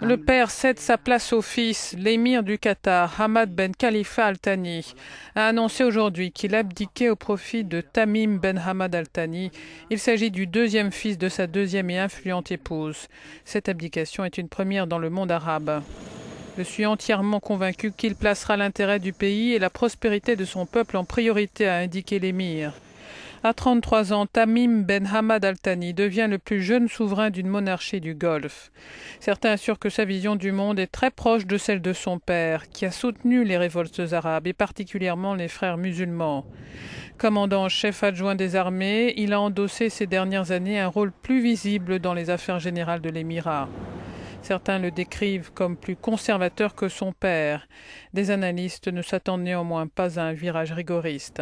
Le père cède sa place au fils. L'émir du Qatar, Hamad ben Khalifa Al-Thani, a annoncé aujourd'hui qu'il abdiquait au profit de Tamim ben Hamad Al-Thani. Il s'agit du deuxième fils de sa deuxième et influente épouse. Cette abdication est une première dans le monde arabe. Je suis entièrement convaincu qu'il placera l'intérêt du pays et la prospérité de son peuple en priorité, a indiqué l'émir. À 33 ans, Tamim Ben Hamad Al Thani devient le plus jeune souverain d'une monarchie du Golfe. Certains assurent que sa vision du monde est très proche de celle de son père, qui a soutenu les révoltes arabes et particulièrement les frères musulmans. Commandant chef adjoint des armées, il a endossé ces dernières années un rôle plus visible dans les affaires générales de l'Émirat. Certains le décrivent comme plus conservateur que son père. Des analystes ne s'attendent néanmoins pas à un virage rigoriste.